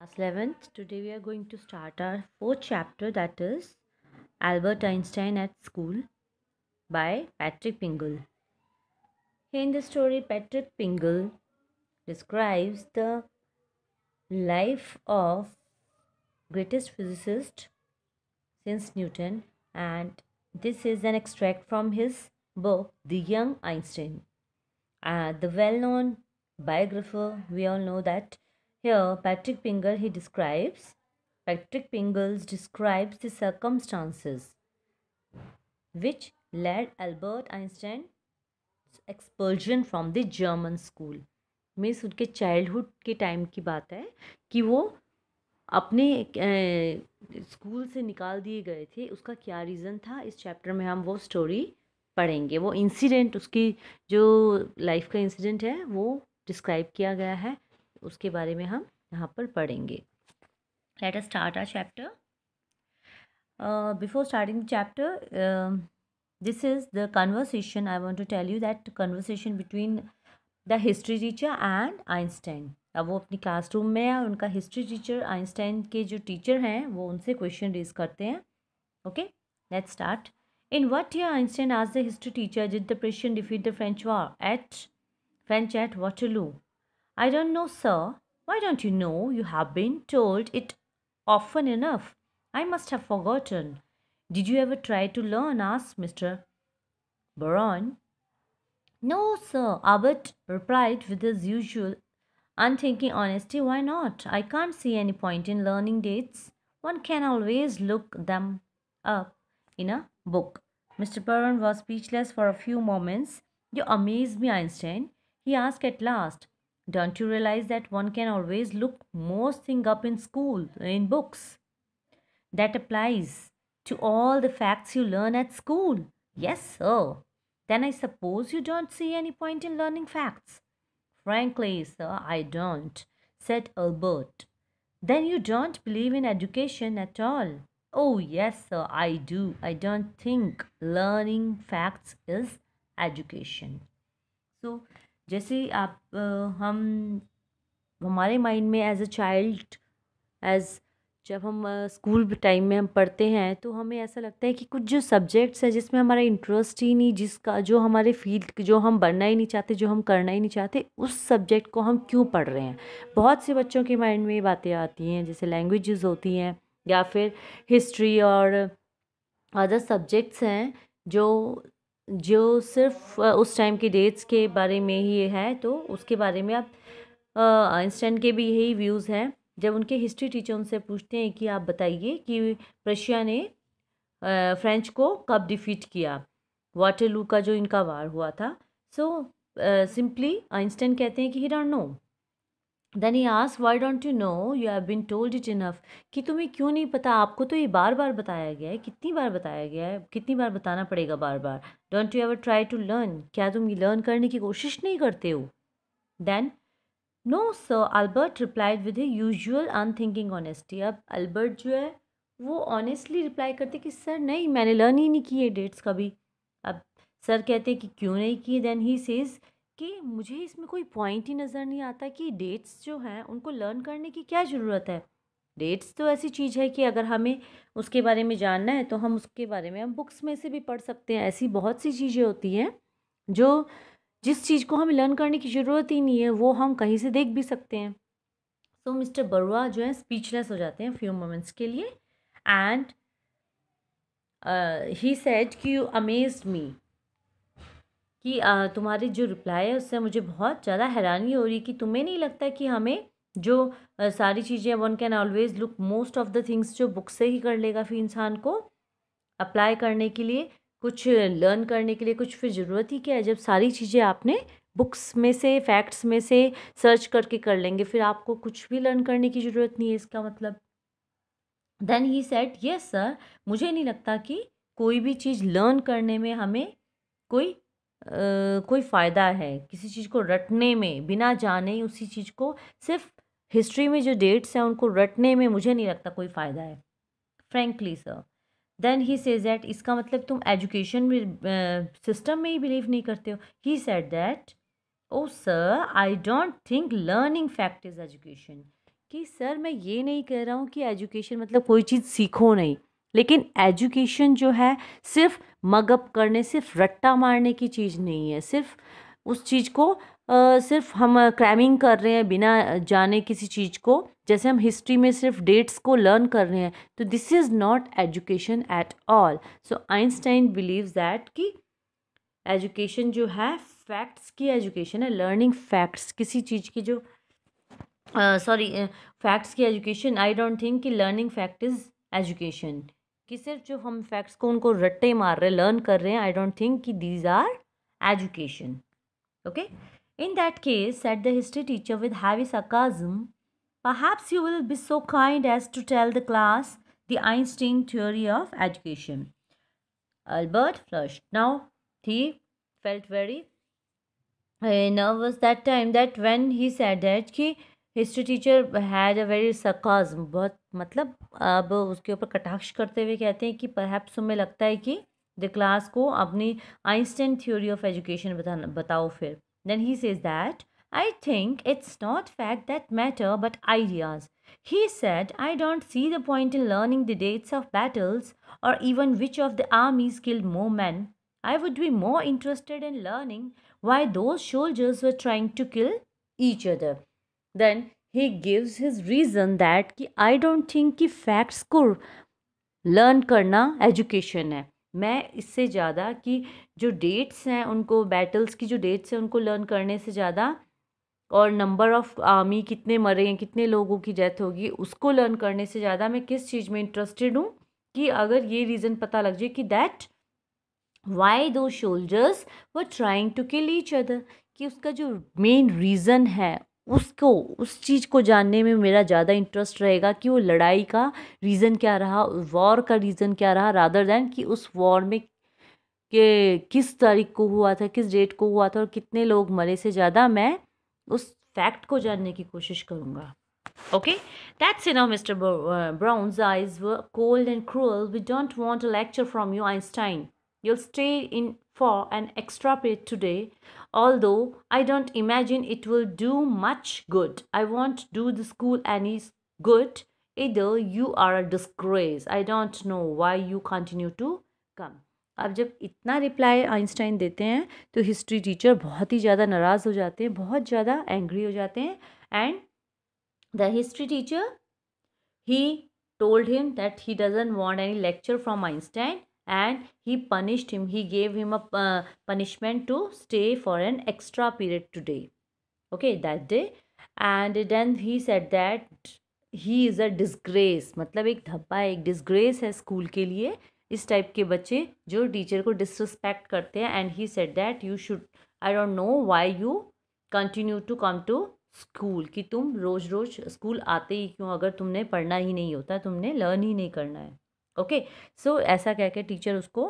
class 11th today we are going to start our fourth chapter that is albert einstein at school by patrick pingle in the story patrick pingle describes the life of greatest physicist since newton and this is an extract from his book the young einstein uh, the well-known biographer we all know that Here, Patrick Pingle he describes, Patrick Pingles describes the circumstances which led Albert einstein expulsion from the German school. Means उनके childhood के time की बात है कि वो अपने school से निकाल दिए गए थे उसका क्या रीज़न था इस चैप्टर में हम वो स्टोरी पढ़ेंगे वो इंसिडेंट उसकी जो लाइफ का इंसिडेंट है वो डिस्क्राइब किया गया है उसके बारे में हम यहाँ पर पढ़ेंगे let us start our chapter before starting chapter this is the conversation I want to tell you that conversation between the history teacher and Einstein अब वो अपनी क्लासरूम में है और उनका हिस्ट्री टीचर आइंस्टाइन के जो टीचर हैं वो उनसे क्वेश्चन रेज करते हैं okay let start in what year Einstein आज the history teacher did the Prussians defeat the French war at French Waterloo I don't know, sir. Why don't you know? You have been told it often enough. I must have forgotten. Did you ever try to learn? asked Mr. Baron. No, sir, Abbott replied with his usual unthinking honesty. Why not? I can't see any point in learning dates. One can always look them up in a book. Mr. Baron was speechless for a few moments. You amaze me, Einstein, he asked at last. Don't you realize that one can always look most thing up in school, in books? That applies to all the facts you learn at school. Yes, sir. Then I suppose you don't see any point in learning facts. Frankly, sir, I don't, said Albert. Then you don't believe in education at all. Oh, yes, sir, I do. I don't think learning facts is education. So, जैसे आप हम हमारे mind में as a child as जब हम school time में हम पढ़ते हैं तो हमें ऐसा लगता है कि कुछ जो सब्जेक्ट्स हैं जिसमें हमारा इंटरेस्ट ही नहीं जिसका जो हमारे फील्ड जो हम बनना ही नहीं चाहते जो हम करना ही नहीं चाहते उस सब्जेक्ट को हम क्यों पढ़ रहे हैं बहुत से बच्चों के माइंड में ये बातें आती हैं जैसे लैंग्वेजेस होती हैं या फिर हिस्ट्री और अदर सब्जेक्ट्स हैं जो जो सिर्फ उस टाइम की डेट्स के बारे में ही है तो उसके बारे में आप आइंस्टाइन के भी यही व्यूज़ हैं जब उनके हिस्ट्री टीचर उनसे पूछते हैं कि आप बताइए कि प्रशिया ने फ्रेंच को कब डिफीट किया वाटरलू का जो इनका वार हुआ था सो सिंपली आइंस्टाइन कहते हैं कि he don't know then he आस why don't you know you have been told it enough कि तुम्हें क्यों नहीं पता आपको तो ये बार बार बताया गया है कितनी बार बताया गया है कितनी बार बताना पड़ेगा बार बार don't you ever try to learn क्या तुम ये लर्न करने की कोशिश नहीं करते हो then no sir Albert replied with an unthinking honesty अब अल्बर्ट जो है वो ऑनेस्टली रिप्लाई करते कि सर नहीं मैंने लर्न ही नहीं किए डेट्स कभी अब सर कहते कि क्यों नहीं किए देन ही सेज़ कि मुझे इसमें कोई पॉइंट ही नज़र नहीं आता कि डेट्स जो हैं उनको लर्न करने की क्या ज़रूरत है डेट्स तो ऐसी चीज़ है कि अगर हमें उसके बारे में जानना है तो हम उसके बारे में हम बुक्स में से भी पढ़ सकते हैं ऐसी बहुत सी चीज़ें होती हैं जो जिस चीज़ को हमें लर्न करने की ज़रूरत ही नहीं है वो हम कहीं से देख भी सकते हैं सो मिस्टर बरुआ जो है स्पीचलेस हो जाते हैं फ्यू मोमेंट्स के लिए एंड ही सेड कि यू अमेज्ड मी कि तुम्हारी जो रिप्लाई है उससे मुझे बहुत ज़्यादा हैरानी हो रही कि तुम्हें नहीं लगता कि हमें जो सारी चीज़ें one can always look most of the things जो बुक से ही कर लेगा फिर इंसान को अप्लाई करने के लिए कुछ लर्न करने के लिए कुछ फिर ज़रूरत ही क्या है जब सारी चीज़ें आपने बुक्स में से फैक्ट्स में से सर्च करके कर लेंगे फिर आपको कुछ भी लर्न करने की ज़रूरत नहीं है इसका मतलब then he said yes sir मुझे नहीं लगता कि कोई भी चीज़ लर्न करने में हमें कोई कोई फ़ायदा है किसी चीज़ को रटने में बिना जाने उसी चीज़ को सिर्फ हिस्ट्री में जो डेट्स हैं उनको रटने में मुझे नहीं लगता कोई फ़ायदा है frankly sir then he says that इसका मतलब तुम एजुकेशन सिस्टम में ही बिलीव नहीं करते हो he said that oh sir I don't think learning fact is education कि सर मैं ये नहीं कह रहा हूँ कि एजुकेशन मतलब कोई चीज़ सीखो नहीं लेकिन एजुकेशन जो है सिर्फ मगअप करने सिर्फ रट्टा मारने की चीज़ नहीं है सिर्फ उस चीज़ को आ, सिर्फ हम क्रैमिंग कर रहे हैं बिना जाने किसी चीज़ को जैसे हम हिस्ट्री में सिर्फ डेट्स को लर्न कर रहे हैं तो this is not education at all so Einstein believe that कि एजुकेशन जो है फैक्ट्स की एजुकेशन है लर्निंग फैक्ट्स किसी चीज़ की जो सॉरी फैक्ट्स की एजुकेशन आई डोंट थिंक कि लर्निंग फैक्ट इज़ एजुकेशन कि सिर्फ जो हम फैक्ट्स को उनको रट्टे मार रहे लर्न कर रहे हैं आई डोंट थिंक कि these are education okay in that case said the history teacher with heavy sarcasm perhaps you will be so kind as to tell the class the Einstein theory of education. Albert flushed. Now he felt very uh, nervous that time that when he said that he history teacher had a very sarcasm बहुत मतलब अब उसके ऊपर कटाक्ष करते हुए कहते हैं कि परहैप्स हमें लगता है कि द क्लास को अपनी आइंस्टाइन थ्योरी ऑफ एजुकेशन बताना बताओ फिर then he says that I think it's not fact that matter but ideas. He said, I don't see the point in learning the dates of battles or even which of the armies killed more men. I would be more interested in learning why those soldiers were trying to kill each other. Then he gives his reason that कि I don't think कि facts को learn करना education है मैं इससे ज़्यादा कि जो डेट्स हैं उनको बैटल्स की जो डेट्स हैं उनको लर्न करने से ज़्यादा और नंबर ऑफ़ आर्मी कितने मरे हैं कितने लोगों की डेथ होगी उसको लर्न करने से ज़्यादा मैं किस चीज़ में इंटरेस्टेड हूँ कि अगर ये रीज़न पता लग जाए कि that why two soldiers were trying to kill each other कि उसका जो मेन रीज़न है उसको उस चीज़ को जानने में मेरा ज़्यादा इंटरेस्ट रहेगा कि वो लड़ाई का रीज़न क्या रहा वॉर का रीज़न क्या रहा रादर दैन कि उस वॉर में के किस तारीख को हुआ था किस डेट को हुआ था और कितने लोग मरे से ज़्यादा मैं उस फैक्ट को जानने की कोशिश करूँगा okay that's enough, Mr. Uh, Brown's eyes were cold and cruel we don't want a lecture from यू Einstein. You'll stay in for an extra pay today, although I don't imagine it will do much good. I won't do the school any good either. You are a disgrace. I don't know why you continue to come. अब जब इतना reply Einstein देते हैं तो history teacher बहुत ही ज़्यादा नाराज़ हो जाते हैं बहुत ज़्यादा एंग्री हो जाते हैं and the history teacher he told him that he doesn't want any lecture from Einstein and he punished him he gave him a uh, punishment to stay for an extra period today okay that day and then he said that he is a disgrace मतलब एक धब्बा है एक disgrace है school के लिए इस type के बच्चे जो टीचर को डिसरिस्पेक्ट करते हैं and he said that you should I don't know why you continue to come to school कि तुम रोज़ रोज़ स्कूल आते ही क्यों अगर तुमने पढ़ना ही नहीं होता तुमने लर्न ही नहीं करना है ओके सो ऐसा कह के टीचर उसको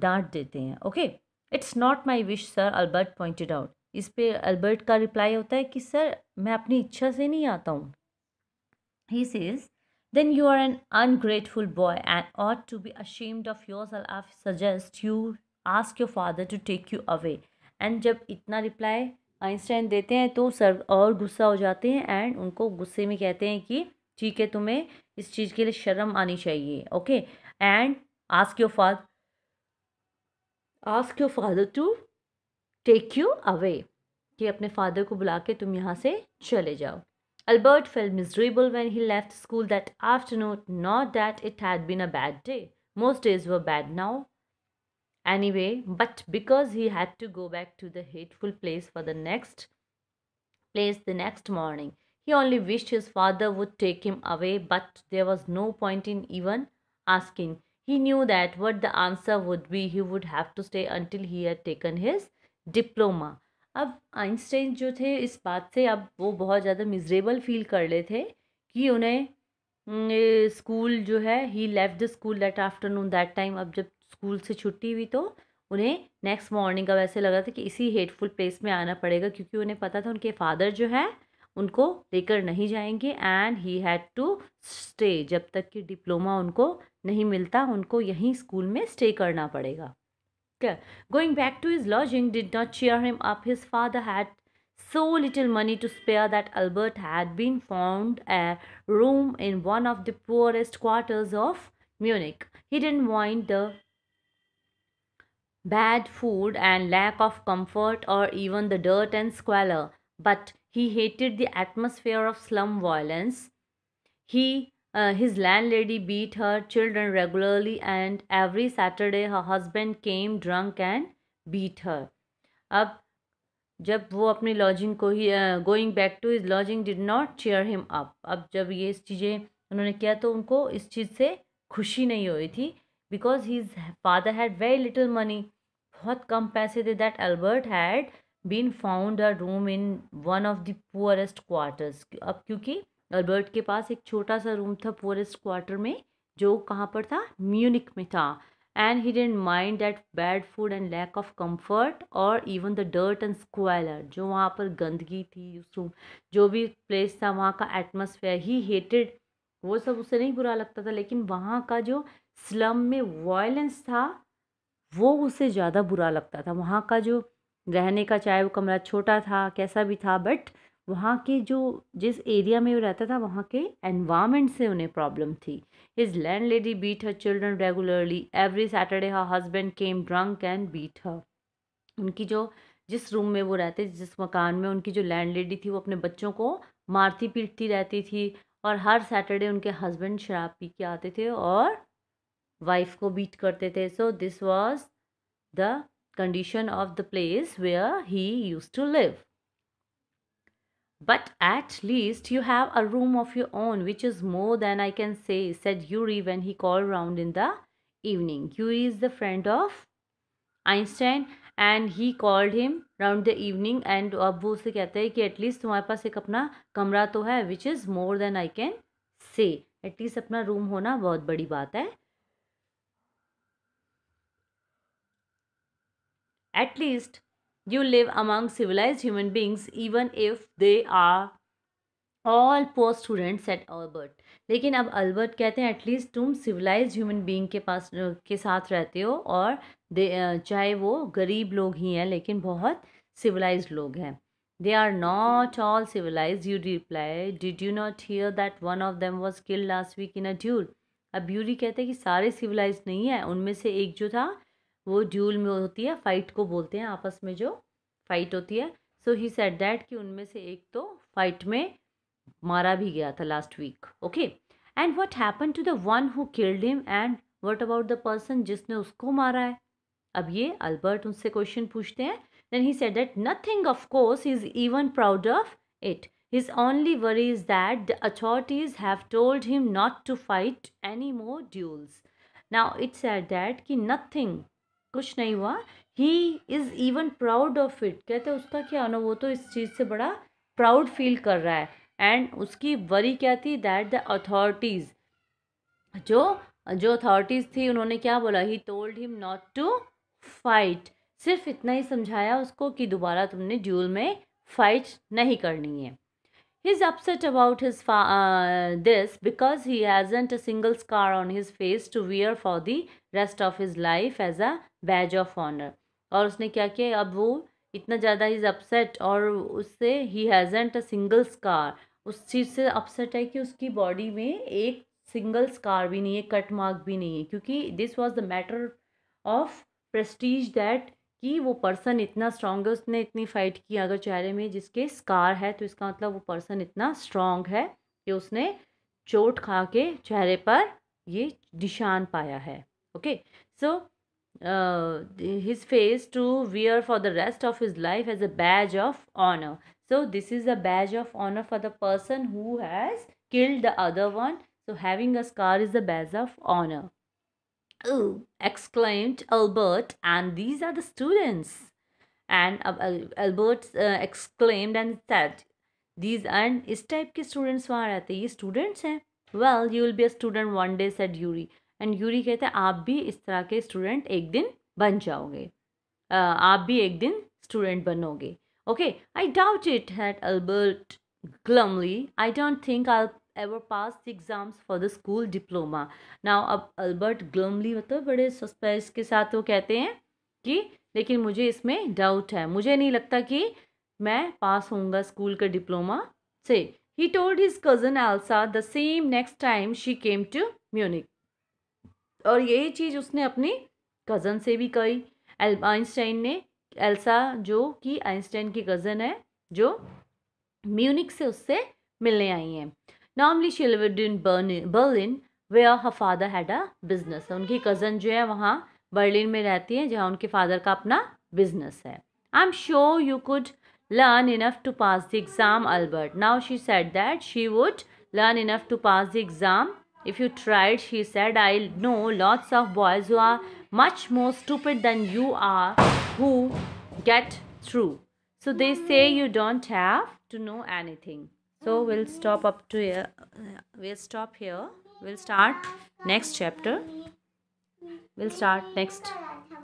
डांट देते हैं okay it's not my wish sir Albert pointed out इस पे अल्बर्ट का रिप्लाई होता है कि सर मैं अपनी इच्छा से नहीं आता हूँ he says then you are an ungrateful boy and ought to be ashamed of your i suggest you ask your father to take you away and जब इतना रिप्लाई आइंस्टाइन देते हैं तो सर और गुस्सा हो जाते हैं एंड उनको गुस्से में कहते हैं कि ठीक है तुम्हें इस चीज़ के लिए शर्म आनी चाहिए okay and ask your father ask your father to take you away कि अपने फादर को बुला के तुम यहाँ से चले जाओ Albert fell miserable when he left school that afternoon not that it had been a bad day most days were bad now anyway but because he had to go back to the hateful place for the next place the next morning He only wished his father would take him away, but there was no point in even asking. He knew that what the answer would be, he would have to stay until he had taken his diploma अब Einstein जो थे इस बात से अब वो बहुत ज़्यादा मिजरेबल फील कर रहे थे कि उन्हें स्कूल जो है he left the school that afternoon that time अब जब स्कूल से छुट्टी हुई तो उन्हें नेक्स्ट मॉर्निंग अब ऐसे लगा था कि इसी हेटफुल प्लेस में आना पड़ेगा क्योंकि उन्हें पता था उनके फादर जो है उनको लेकर नहीं जाएंगे and he had to stay जब तक कि डिप्लोमा उनको नहीं मिलता उनको यहीं स्कूल में स्टे करना पड़ेगा क्या going back to his lodging did not share him up his father had so little money to spare that Albert had been found a room in one of the poorest quarters of Munich he didn't mind the bad food and lack of comfort or even the dirt and squalor but He hated the atmosphere of slum violence. He, uh, his landlady beat her children regularly, and every Saturday her husband came drunk and beat her. अब जब वो अपनी lodging को he going back to his lodging did not cheer him up अब जब ये चीज़ें उन्होंने किया तो उनको इस चीज़ से खुशी नहीं हुई थी because his father had very little money बहुत कम पैसे थे that Albert had been found a room in one of the poorest quarters अब क्योंकि अल्बर्ट के पास एक छोटा सा रूम था पुअरेस्ट क्वार्टर में जो कहाँ पर था म्यूनिक में था and he didn't mind that bad food and lack of comfort और even the dirt and squalor जो वहाँ पर गंदगी थी उस रूम जो भी प्लेस था वहाँ का एटमोसफेयर ही हेटेड वो सब उसे नहीं बुरा लगता था लेकिन वहाँ का जो स्लम में वायलेंस था वो उसे ज़्यादा बुरा लगता था वहाँ का जो रहने का चाहे वो कमरा छोटा था कैसा भी था बट वहाँ के जो जिस एरिया में वो रहता था वहाँ के एनवायरनमेंट से उन्हें प्रॉब्लम थी his landlady beat her children regularly every Saturday her husband came drunk and beat her उनकी जो जिस रूम में वो रहते जिस मकान में उनकी जो लैंड लेडी थी वो अपने बच्चों को मारती पीटती रहती थी और हर सैटरडे उनके हस्बैंड शराब पी के आते थे और वाइफ को बीट करते थे so this was the condition of the place where he used to live. But at least you have a room of your own, which is more than I can say, said Yuri when he called round in the evening. Yuri is the friend of Einstein and he called him round the evening and obviously वो उससे कहता है कि at least तुम्हारे पास एक अपना कमरा तो है which is more than I can अपना होना बहुत बड़ी बात है At least you live among civilized human beings even if they are all post students at Albert लेकिन अब अल्बर्ट कहते हैं एटलीस्ट तुम सिविलाइज ह्यूमन बींग के पास के साथ रहते हो और दे चाहे वो गरीब लोग ही हैं लेकिन बहुत सिविलाइज लोग हैं they are not all civilised you reply did you not hear that one of them was kill last week in a duel अब ब्यूरी कहते हैं कि सारे सिविलाइज नहीं है उनमें से एक जो था वो ड्यूल में होती है फाइट को बोलते हैं आपस में जो फाइट होती है सो ही सेट दैट कि उनमें से एक तो फाइट में मारा भी गया था last week okay and what happen to the one who killed him and what about the person जिसने उसको मारा है अब ये अल्बर्ट उनसे क्वेश्चन पूछते हैं then he said that nothing of course is even proud of it his only worry is that the authorities have told him not to fight any more duels now it's at that कि nothing कुछ नहीं हुआ he is even proud of it कहते हैं उसका क्या ना वो तो इस चीज़ से बड़ा प्राउड फील कर रहा है एंड उसकी वरी क्या थी दैट द अथॉरिटीज़ जो जो अथॉरिटीज़ थी उन्होंने क्या बोला he told him not to fight सिर्फ इतना ही समझाया उसको कि दोबारा तुमने ड्यूल में फाइट नहीं करनी है He's upset about his fa uh, this because he hasn't a single scar on his face to wear for the rest of his life as a badge of honor. Or उसने क्या किया अब वो इतना ज़्यादा he's upset और उससे he hasn't a single scar उस चीज़ से upset है कि उसकी body में एक single scar भी नहीं है cut mark भी नहीं है क्योंकि this was the matter of prestige that कि वो पर्सन इतना स्ट्रांग है उसने इतनी फाइट की अगर चेहरे में जिसके स्कार है तो इसका मतलब वो पर्सन इतना स्ट्रांग है कि उसने चोट खा के चेहरे पर ये निशान पाया है okay so his face to wear for the rest of his life as a badge of honour so this is a badge of honour for the person who has killed the other one so having a scar is the badge of honour Oh, exclaimed Albert, and these are the students. And Albert uh, exclaimed and said, These aren't type के students are रहते ये students हैं Well, you will be a student one day, said Yuri. And Yuri कहते हैं आप भी इस तरह student एक दिन बन जाओगे uh, आप भी एक दिन student बनोगे Okay, I doubt it, said Albert glumly. I don't think I'll ever pass the exams for the school diploma now अब अल्बर्ट ग्लमली मतलब बड़े सस्पेंस के साथ वो कहते हैं कि लेकिन मुझे इसमें डाउट है मुझे नहीं लगता कि मैं पास होऊंगा स्कूल का डिप्लोमा से he told his cousin Elsa the same next time she came to Munich और यही चीज़ उसने अपनी कज़न से भी कही आइंस्टाइन ने एल्सा जो कि आइंस्टाइन की कज़न है जो म्यूनिक से उससे मिलने आई हैं Normally, she lived in Berlin where her father had a business उनकी कज़न जो है वहाँ बर्लिन में रहती है जहाँ उनके फादर का अपना बिजनेस है I am sure learn enough to pass the exam albert now she said that she would learn enough to pass the exam if you tried she said i know lots of boys who are much more stupid than you are who get through so they say you don't have to know anything so we'll stop up to here we'll stop here we'll start next chapter we'll start next